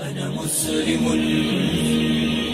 أنا مسلم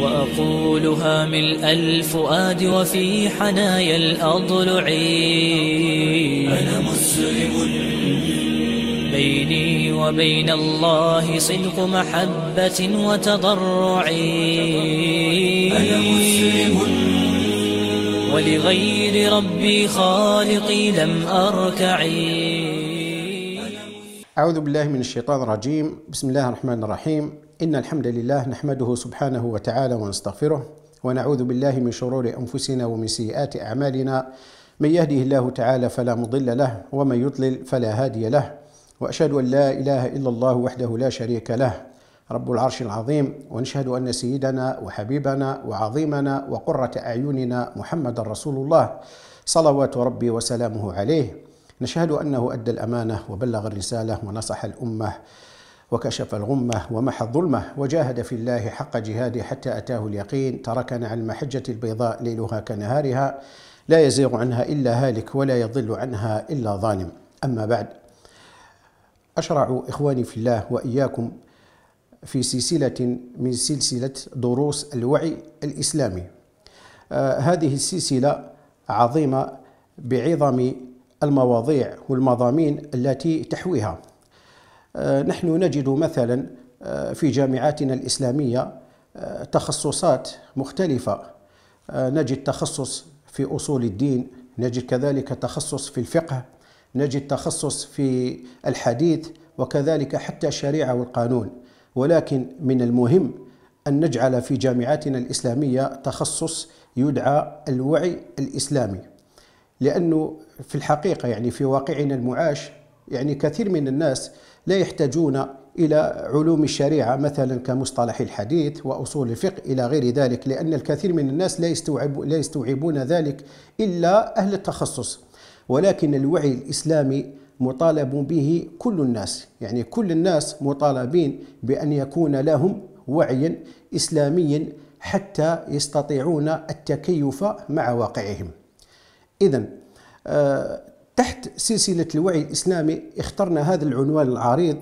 وأقولها ملء الفؤاد وفي حنايا الأضلع أنا مسلم بيني وبين الله صدق محبة وتضرع أنا مسلم ولغير ربي خالقي لم أركعي أعوذ بالله من الشيطان الرجيم بسم الله الرحمن الرحيم إن الحمد لله نحمده سبحانه وتعالى ونستغفره ونعوذ بالله من شرور أنفسنا ومن سيئات أعمالنا من يهده الله تعالى فلا مضل له ومن يضلل فلا هادي له وأشهد أن لا إله إلا الله وحده لا شريك له رب العرش العظيم ونشهد أن سيدنا وحبيبنا وعظيمنا وقرة أعيننا محمد رسول الله صلوات ربي وسلامه عليه نشهد أنه أدى الأمانة وبلغ الرسالة ونصح الأمة وكشف الغمة ومحى الظلمة وجاهد في الله حق جهاده حتى أتاه اليقين تركنا على المحجة البيضاء ليلها كنهارها لا يزيغ عنها إلا هالك ولا يضل عنها إلا ظالم أما بعد أشرع إخواني في الله وإياكم في سلسلة من سلسلة دروس الوعي الإسلامي آه هذه السلسلة عظيمة بعظم المواضيع والمضامين التي تحويها آه، نحن نجد مثلا آه، في جامعاتنا الإسلامية آه، تخصصات مختلفة نجد تخصص في أصول الدين نجد كذلك تخصص في الفقه نجد تخصص في الحديث وكذلك حتى الشريعة والقانون ولكن من المهم أن نجعل في جامعاتنا الإسلامية تخصص يدعى الوعي الإسلامي لأنه في الحقيقة يعني في واقعنا المعاش يعني كثير من الناس لا يحتاجون إلى علوم الشريعة مثلا كمصطلح الحديث وأصول الفقه إلى غير ذلك لأن الكثير من الناس لا, يستوعب لا يستوعبون ذلك إلا أهل التخصص ولكن الوعي الإسلامي مطالب به كل الناس يعني كل الناس مطالبين بأن يكون لهم وعي إسلامي حتى يستطيعون التكيف مع واقعهم إذا آه، تحت سلسلة الوعي الإسلامي اخترنا هذا العنوان العريض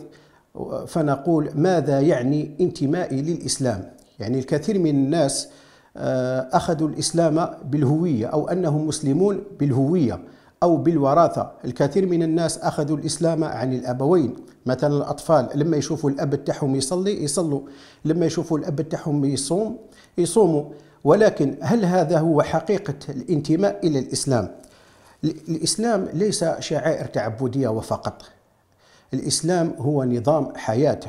فنقول ماذا يعني انتمائي للإسلام يعني الكثير من الناس آه، أخذوا الإسلام بالهوية أو أنهم مسلمون بالهوية أو بالوراثة الكثير من الناس أخذوا الإسلام عن الأبوين مثلا الأطفال لما يشوفوا الأب تاعهم يصلي يصلوا لما يشوفوا الأب تاعهم يصوم يصوموا ولكن هل هذا هو حقيقة الانتماء إلى الإسلام؟ الإسلام ليس شعائر تعبدية وفقط الإسلام هو نظام حياة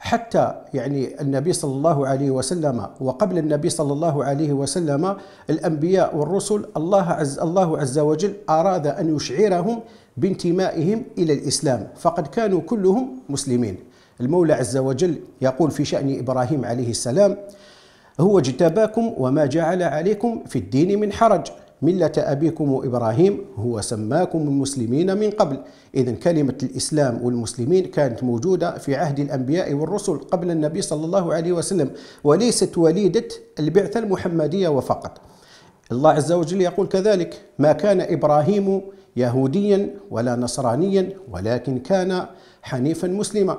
حتى يعني النبي صلى الله عليه وسلم وقبل النبي صلى الله عليه وسلم الأنبياء والرسل الله عز, الله عز وجل أراد أن يشعرهم بانتمائهم إلى الإسلام فقد كانوا كلهم مسلمين المولى عز وجل يقول في شأن إبراهيم عليه السلام هو اجتباكم وما جعل عليكم في الدين من حرج ملة أبيكم إبراهيم هو سماكم المسلمين من قبل إذا كلمة الإسلام والمسلمين كانت موجودة في عهد الأنبياء والرسل قبل النبي صلى الله عليه وسلم وليست وليدة البعثة المحمدية وفقط الله عز وجل يقول كذلك ما كان إبراهيم يهوديا ولا نصرانيا ولكن كان حنيفا مسلما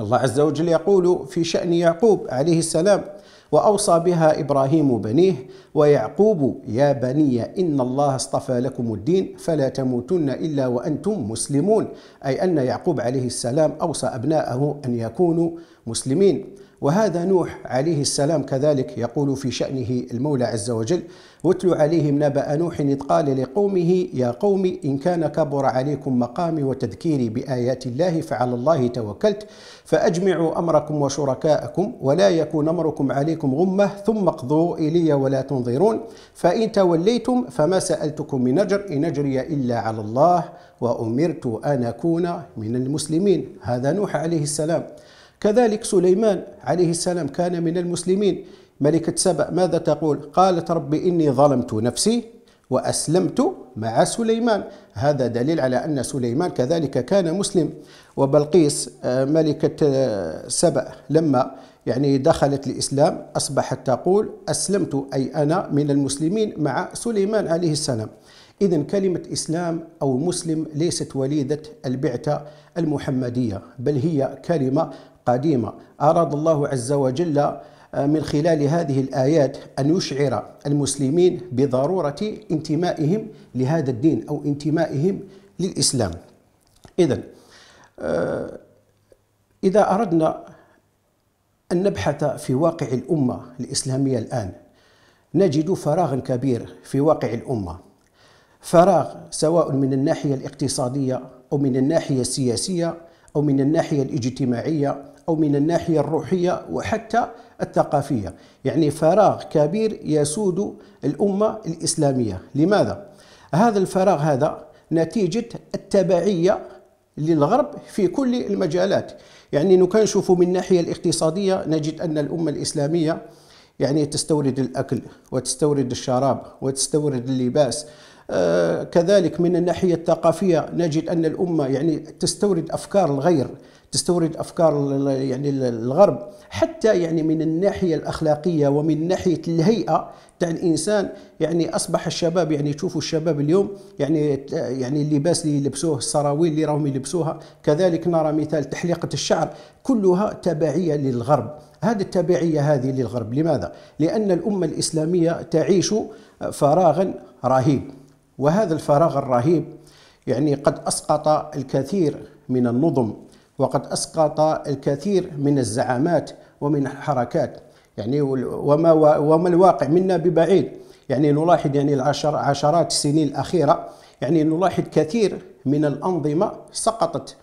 الله عز وجل يقول في شأن يعقوب عليه السلام وأوصى بها إبراهيم بنيه ويعقوب يا بني إن الله اصطفى لكم الدين فلا تموتن إلا وأنتم مسلمون أي أن يعقوب عليه السلام أوصى أبناءه أن يكونوا مسلمين وهذا نوح عليه السلام كذلك يقول في شأنه المولى عز وجل واتل عليهم نبأ نوح إذ قال لقومه يا قوم إن كان كبر عليكم مقامي وتذكيري بآيات الله فعلى الله توكلت فأجمعوا أمركم وشركاءكم ولا يكون أمركم عليكم غمة ثم اقضوا إلي ولا تنظرون فإن توليتم فما سألتكم من أجر إن أجري إلا على الله وأمرت أن أكون من المسلمين هذا نوح عليه السلام كذلك سليمان عليه السلام كان من المسلمين ملكة سبأ ماذا تقول قالت رب إني ظلمت نفسي وأسلمت مع سليمان هذا دليل على أن سليمان كذلك كان مسلم وبلقيس آه، ملكة آه، سبأ لما يعني دخلت الإسلام أصبحت تقول أسلمت أي أنا من المسلمين مع سليمان عليه السلام إذا كلمة إسلام أو مسلم ليست وليدة البعثة المحمدية بل هي كلمة قديمة أراد الله عز وجل آه، من خلال هذه الآيات أن يشعر المسلمين بضرورة انتمائهم لهذا الدين أو انتمائهم للإسلام إذا آه، إذا أردنا أن نبحث في واقع الأمة الإسلامية الآن نجد فراغا كبير في واقع الأمة فراغ سواء من الناحية الاقتصادية أو من الناحية السياسية أو من الناحية الاجتماعية أو من الناحية الروحية وحتى الثقافية يعني فراغ كبير يسود الأمة الإسلامية لماذا؟ هذا الفراغ هذا نتيجة التبعية للغرب في كل المجالات يعني لو من الناحية الاقتصادية نجد أن الأمة الإسلامية يعني تستورد الأكل وتستورد الشراب وتستورد اللباس آه، كذلك من الناحية الثقافية نجد أن الأمة يعني تستورد أفكار الغير تستورد افكار يعني الغرب حتى يعني من الناحيه الاخلاقيه ومن ناحيه الهيئه تاع الانسان يعني اصبح الشباب يعني تشوفوا الشباب اليوم يعني يعني اللباس اللي يلبسوه السراويل اللي راهم يلبسوها كذلك نرى مثال تحليقه الشعر كلها تبعيه للغرب هذه التبعيه هذه للغرب لماذا لان الامه الاسلاميه تعيش فراغا رهيب وهذا الفراغ الرهيب يعني قد اسقط الكثير من النظم وقد أسقط الكثير من الزعامات ومن الحركات يعني وما, وما الواقع منا ببعيد يعني نلاحظ يعني العشر عشرات السنين الأخيرة يعني نلاحظ كثير من الأنظمة سقطت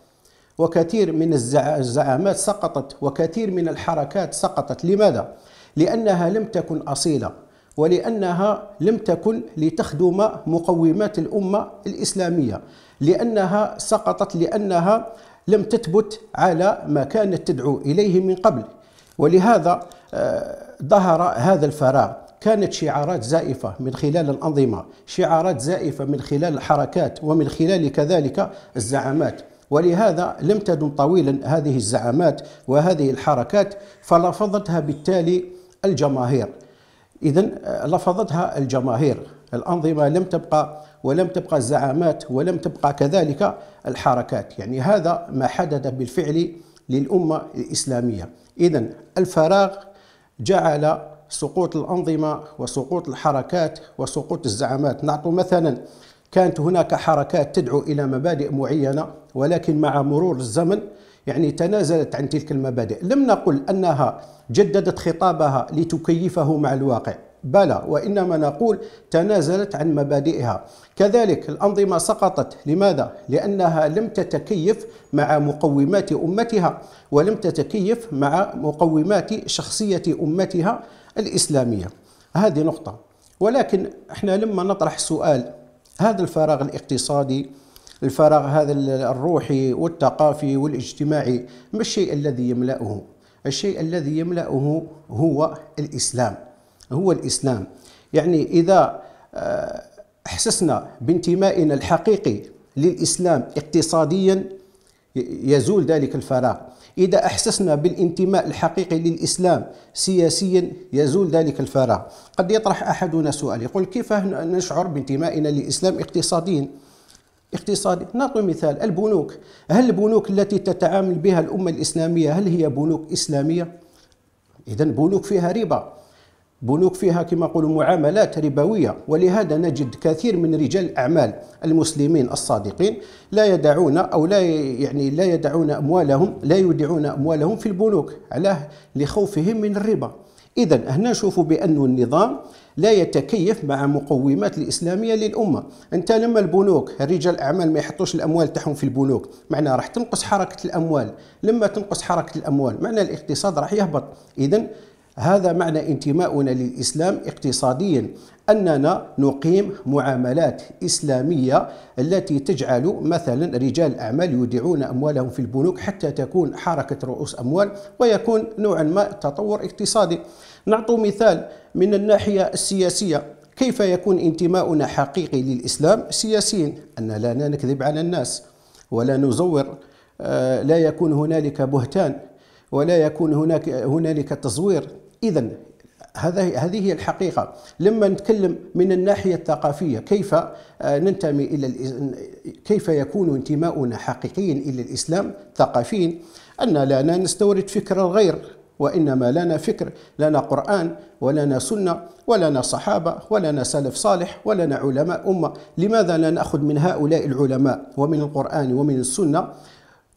وكثير من الزعامات سقطت وكثير من الحركات سقطت لماذا؟ لأنها لم تكن أصيلة ولأنها لم تكن لتخدم مقومات الأمة الإسلامية لأنها سقطت لأنها لم تثبت على ما كانت تدعو إليه من قبل ولهذا آه، ظهر هذا الفراغ كانت شعارات زائفة من خلال الأنظمة شعارات زائفة من خلال الحركات ومن خلال كذلك الزعامات ولهذا لم تدم طويلا هذه الزعامات وهذه الحركات فلفظتها بالتالي الجماهير إذا آه، لفظتها الجماهير الأنظمة لم تبقى ولم تبقى الزعامات ولم تبقى كذلك الحركات يعني هذا ما حدث بالفعل للأمة الإسلامية إذا الفراغ جعل سقوط الأنظمة وسقوط الحركات وسقوط الزعامات نعطوا مثلا كانت هناك حركات تدعو إلى مبادئ معينة ولكن مع مرور الزمن يعني تنازلت عن تلك المبادئ لم نقل أنها جددت خطابها لتكيفه مع الواقع بلى وإنما نقول تنازلت عن مبادئها كذلك الأنظمة سقطت لماذا؟ لأنها لم تتكيف مع مقومات أمتها ولم تتكيف مع مقومات شخصية أمتها الإسلامية هذه نقطة ولكن احنا لما نطرح سؤال هذا الفراغ الاقتصادي الفراغ هذا الروحي والثقافي والاجتماعي ما الشيء الذي يملأه الشيء الذي يملأه هو الإسلام هو الإسلام يعني إذا آه، أحسسنا بانتمائنا الحقيقي للإسلام اقتصاديا يزول ذلك الفراغ إذا أحسسنا بالانتماء الحقيقي للإسلام سياسيا يزول ذلك الفراغ قد يطرح أحدنا سؤال يقول كيف نشعر بانتمائنا للإسلام اقتصاديا اقتصادي نعطي مثال البنوك هل البنوك التي تتعامل بها الأمة الإسلامية هل هي بنوك إسلامية؟ إذا بنوك فيها ربا بنوك فيها كما نقولوا معاملات ربوية ولهذا نجد كثير من رجال الأعمال المسلمين الصادقين لا يدعون أو لا يعني لا يدعون أموالهم لا يودعون أموالهم في البنوك علاه لخوفهم من الربا إذا هنا نشوف بأن النظام لا يتكيف مع مقومات الاسلاميه للامه انت لما البنوك رجال الاعمال ما يحطوش الاموال تاعهم في البنوك معنى راح تنقص حركه الاموال لما تنقص حركه الاموال معنى الاقتصاد راح يهبط اذا هذا معنى انتماؤنا للإسلام اقتصاديا أننا نقيم معاملات إسلامية التي تجعل مثلا رجال أعمال يودعون أموالهم في البنوك حتى تكون حركة رؤوس أموال ويكون نوعا ما تطور اقتصادي نعطي مثال من الناحية السياسية كيف يكون انتماؤنا حقيقي للإسلام سياسيا أن لا نكذب على الناس ولا نزور آه، لا يكون هنالك بهتان ولا يكون هناك هنالك تزوير إذا هذا هذه هي الحقيقة لما نتكلم من الناحية الثقافية كيف آه، ننتمي إلى كيف يكون انتماؤنا حقيقيا إلى الإسلام ثقافيا أن لا نستورد فكر الغير وإنما لنا فكر لنا قرآن ولنا سنة ولنا صحابة ولنا سلف صالح ولنا علماء أمة لماذا لا نأخذ من هؤلاء العلماء ومن القرآن ومن السنة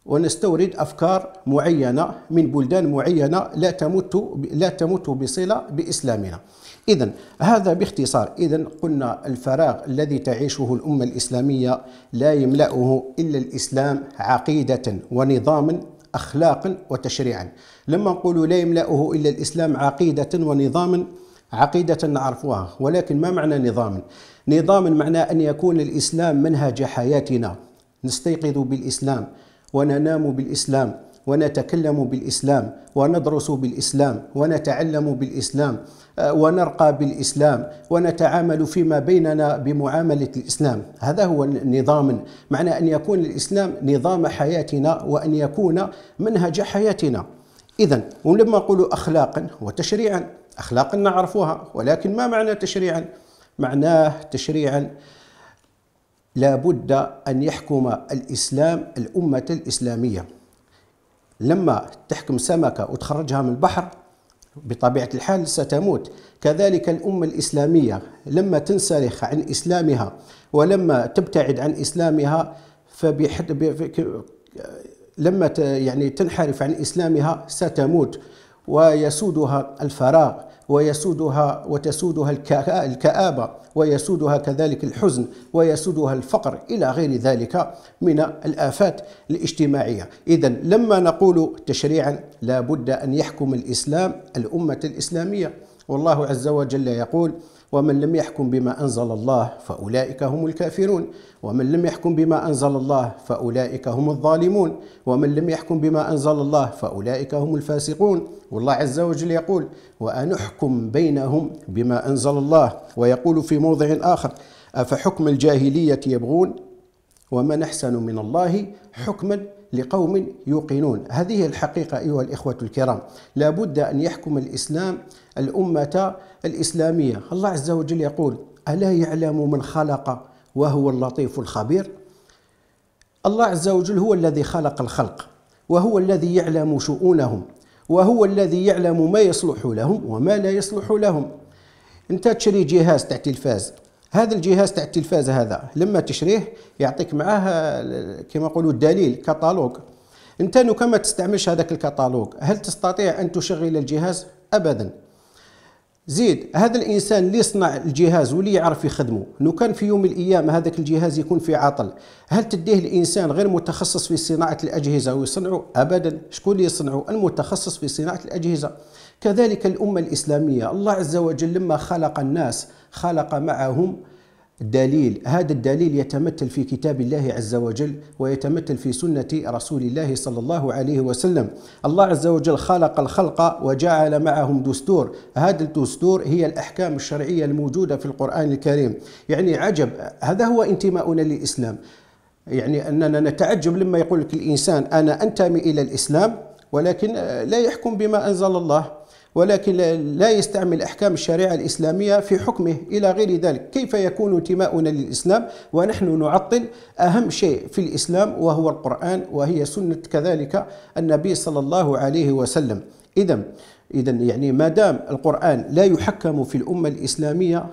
ونستورد افكار معينه من بلدان معينه لا تمت لا تمت بصله باسلامنا. اذا هذا باختصار، اذا قلنا الفراغ الذي تعيشه الامه الاسلاميه لا يملاه الا الاسلام عقيده ونظاما اخلاقا وتشريعا. لما نقول لا يملاه الا الاسلام عقيده ونظاما عقيدة نعرفها ولكن ما معنى نظام نظام معناه أن يكون الإسلام منهج حياتنا نستيقظ بالإسلام وننام بالإسلام ونتكلم بالإسلام وندرس بالإسلام ونتعلم بالإسلام آه، ونرقى بالإسلام ونتعامل فيما بيننا بمعاملة الإسلام هذا هو نظام معنى أن يكون الإسلام نظام حياتنا وأن يكون منهج حياتنا إذا ولما نقول أخلاقا وتشريعا أخلاقا نعرفها ولكن ما معنى تشريعا معناه تشريعا لابد أن يحكم الإسلام الأمة الإسلامية لما تحكم سمكة وتخرجها من البحر بطبيعة الحال ستموت كذلك الأمة الإسلامية لما تنسلخ عن إسلامها ولما تبتعد عن إسلامها فبحد لما يعني تنحرف عن إسلامها ستموت ويسودها الفراغ ويسودها وتسودها الكآبة ويسودها كذلك الحزن ويسودها الفقر إلى غير ذلك من الآفات الاجتماعية إذا لما نقول تشريعا لا بد أن يحكم الإسلام الأمة الإسلامية والله عز وجل يقول ومن لم يحكم بما أنزل الله فأولئك هم الكافرون ومن لم يحكم بما أنزل الله فأولئك هم الظالمون ومن لم يحكم بما أنزل الله فأولئك هم الفاسقون والله عز وجل يقول وأنحكم بينهم بما أنزل الله ويقول في موضع آخر أفحكم الجاهلية يبغون ومن أحسن من الله حكما لقوم يوقنون هذه الحقيقة أيها الإخوة الكرام لا بد أن يحكم الإسلام الأمة الإسلامية الله عز وجل يقول ألا يعلم من خلق وهو اللطيف الخبير الله عز وجل هو الذي خلق الخلق وهو الذي يعلم شؤونهم وهو الذي يعلم ما يصلح لهم وما لا يصلح لهم انت تشري جهاز تاع تلفاز هذا الجهاز تاع التلفاز هذا لما تشريه يعطيك معاه كما يقولوا الدليل كتالوج انت لو كما تستعملش هذاك الكتالوج هل تستطيع ان تشغل الجهاز ابدا زيد هذا الانسان اللي يصنع الجهاز واللي يعرف يخدمه لو كان في يوم من الايام هذاك الجهاز يكون في عطل هل تديه الانسان غير متخصص في صناعه الاجهزه ويصنعه ابدا شكون اللي يصنعه المتخصص في صناعه الاجهزه كذلك الامه الاسلاميه الله عز وجل لما خلق الناس خلق معهم دليل هذا الدليل يتمثل في كتاب الله عز وجل ويتمثل في سنة رسول الله صلى الله عليه وسلم الله عز وجل خلق الخلق وجعل معهم دستور هذا الدستور هي الأحكام الشرعية الموجودة في القرآن الكريم يعني عجب هذا هو انتماؤنا للإسلام يعني أننا نتعجب لما يقول لك الإنسان أنا أنتمي إلى الإسلام ولكن لا يحكم بما أنزل الله ولكن لا يستعمل أحكام الشريعة الإسلامية في حكمه إلى غير ذلك كيف يكون انتماؤنا للإسلام ونحن نعطل أهم شيء في الإسلام وهو القرآن وهي سنة كذلك النبي صلى الله عليه وسلم إذا إذا يعني ما دام القرآن لا يحكم في الأمة الإسلامية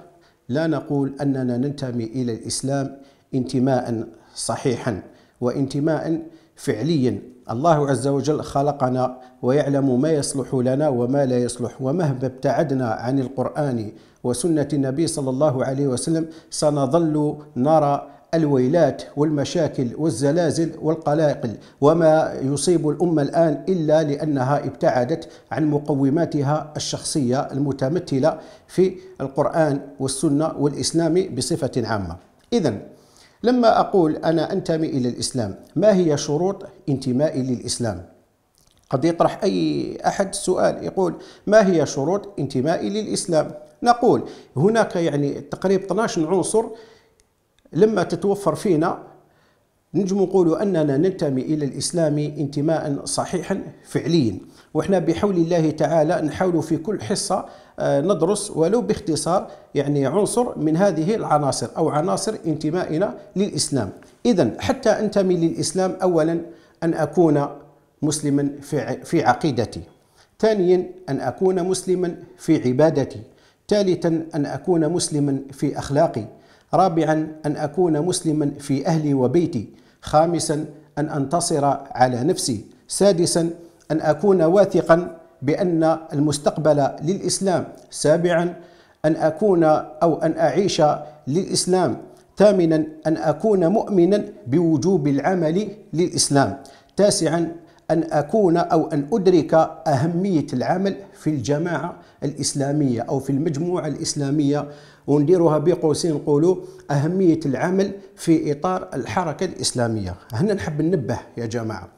لا نقول أننا ننتمي إلى الإسلام انتماء صحيحا وانتماء فعليا الله عز وجل خلقنا ويعلم ما يصلح لنا وما لا يصلح ومهما ابتعدنا عن القرآن وسنة النبي صلى الله عليه وسلم سنظل نرى الويلات والمشاكل والزلازل والقلاقل وما يصيب الأمة الآن إلا لأنها ابتعدت عن مقوماتها الشخصية المتمثلة في القرآن والسنة والإسلام بصفة عامة إذا لما أقول أنا أنتمي إلى الإسلام ما هي شروط انتمائي للإسلام؟ قد يطرح أي أحد سؤال يقول ما هي شروط انتمائي للإسلام؟ نقول هناك يعني تقريبا 12 عنصر لما تتوفر فينا نجم نقولوا أننا ننتمي إلى الإسلام انتماء صحيحا فعليا وإحنا بحول الله تعالى نحاول في كل حصة آه، ندرس ولو باختصار يعني عنصر من هذه العناصر أو عناصر انتمائنا للإسلام إذا حتى أنتمي للإسلام أولا أن أكون مسلما في عقيدتي ثانيا أن أكون مسلما في عبادتي ثالثا أن أكون مسلما في أخلاقي رابعا أن أكون مسلما في أهلي وبيتي خامسا أن أنتصر على نفسي سادسا أن أكون واثقا بأن المستقبل للإسلام سابعا أن أكون أو أن أعيش للإسلام ثامنا أن أكون مؤمنا بوجوب العمل للإسلام تاسعا أن أكون أو أن أدرك أهمية العمل في الجماعة الإسلامية أو في المجموعة الإسلامية ونديروها بقوسين نقولوا أهمية العمل في إطار الحركة الإسلامية هنا نحب ننبه يا جماعة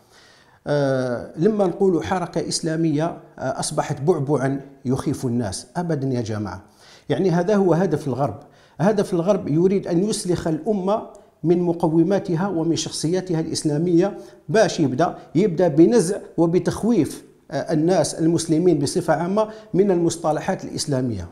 أه لما نقولوا حركة إسلامية آه، أصبحت بعبعا يخيف الناس أبدا يا جماعة يعني هذا هو هدف الغرب هدف الغرب يريد أن يسلخ الأمة من مقوماتها ومن شخصياتها الإسلامية باش يبدأ يبدأ بنزع وبتخويف آه، الناس المسلمين بصفة عامة من المصطلحات الإسلامية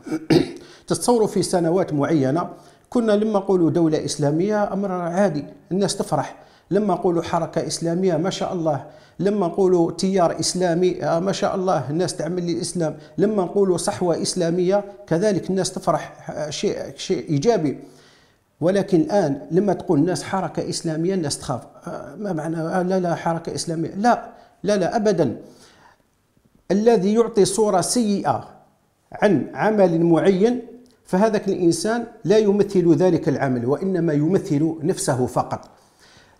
تتصوروا في سنوات معينه كنا لما نقولوا دولة إسلامية أمر عادي الناس تفرح لما نقولوا حركة إسلامية ما شاء الله لما نقولوا تيار إسلامي آه، ما شاء الله الناس تعمل للإسلام لما نقولوا صحوة إسلامية كذلك الناس تفرح آه، شيء, شيء إيجابي ولكن الآن لما تقول الناس حركة إسلامية الناس تخاف آه، ما معنى لا لا حركة إسلامية لا لا لا أبدا الذي يعطي صورة سيئة عن عمل معين فهذاك الانسان لا يمثل ذلك العمل وانما يمثل نفسه فقط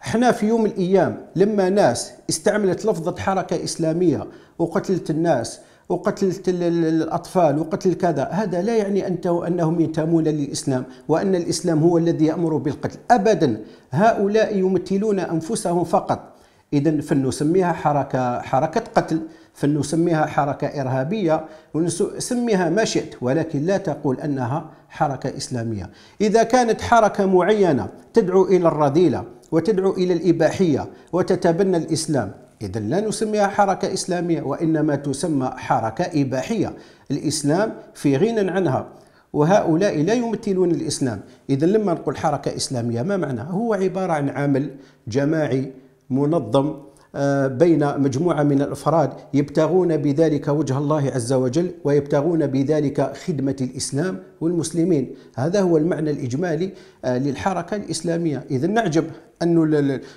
احنا في يوم من الايام لما ناس استعملت لفظه حركه اسلاميه وقتلت الناس وقتلت الاطفال وقتل كذا هذا لا يعني انه انهم ينتمون للاسلام وان الاسلام هو الذي يامر بالقتل ابدا هؤلاء يمثلون انفسهم فقط اذا فلنسميها حركه حركه قتل فلنسميها حركه ارهابيه ونسميها ما شئت ولكن لا تقول انها حركه اسلاميه اذا كانت حركه معينه تدعو الى الرذيله وتدعو الى الاباحيه وتتبنى الاسلام إذا لا نسميها حركة إسلامية وإنما تسمى حركة إباحية الإسلام في غنى عنها وهؤلاء لا يمثلون الإسلام إذا لما نقول حركة إسلامية ما معناها هو عبارة عن عمل جماعي منظم آه، بين مجموعه من الافراد يبتغون بذلك وجه الله عز وجل ويبتغون بذلك خدمه الاسلام والمسلمين، هذا هو المعنى الاجمالي آه، للحركه الاسلاميه، اذا نعجب ان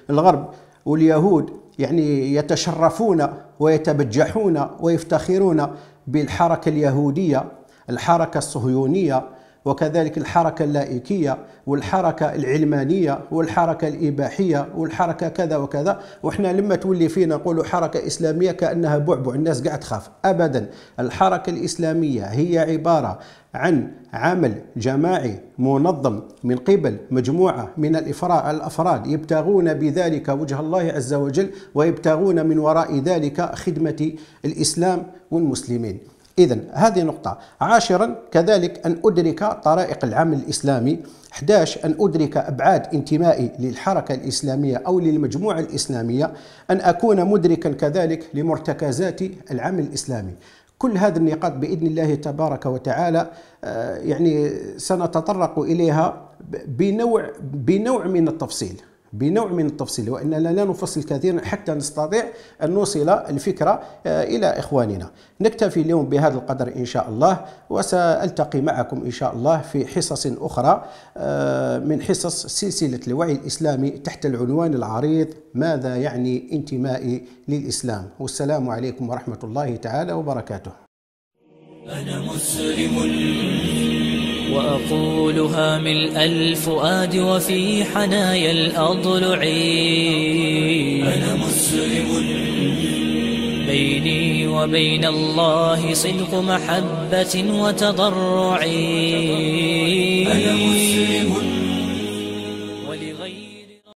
الغرب واليهود يعني يتشرفون ويتبجحون ويفتخرون بالحركه اليهوديه، الحركه الصهيونيه، وكذلك الحركة اللائكية والحركة العلمانية والحركة الإباحية والحركة كذا وكذا وإحنا لما تولي فينا نقولوا حركة إسلامية كأنها بعبع الناس قاعد تخاف أبدا الحركة الإسلامية هي عبارة عن عمل جماعي منظم من قبل مجموعة من الأفراد يبتغون بذلك وجه الله عز وجل ويبتغون من وراء ذلك خدمة الإسلام والمسلمين إذا هذه نقطة عاشرا كذلك أن أدرك طرائق العمل الإسلامي 11 أن أدرك أبعاد انتمائي للحركة الإسلامية أو للمجموعة الإسلامية أن أكون مدركا كذلك لمرتكزات العمل الإسلامي كل هذه النقاط بإذن الله تبارك وتعالى آه، يعني سنتطرق إليها بنوع بنوع من التفصيل بنوع من التفصيل واننا لا نفصل كثيرا حتى نستطيع ان نوصل الفكره آه، الى اخواننا نكتفي اليوم بهذا القدر ان شاء الله وسالتقي معكم ان شاء الله في حصص اخرى آه، من حصص سلسله الوعي الاسلامي تحت العنوان العريض ماذا يعني انتمائي للاسلام والسلام عليكم ورحمه الله تعالى وبركاته انا مسلم وأقولها الألف الفؤاد وفي حنايا الأضلع أنا مسلم بيني وبين الله صدق محبة وتضرع أنا مسلم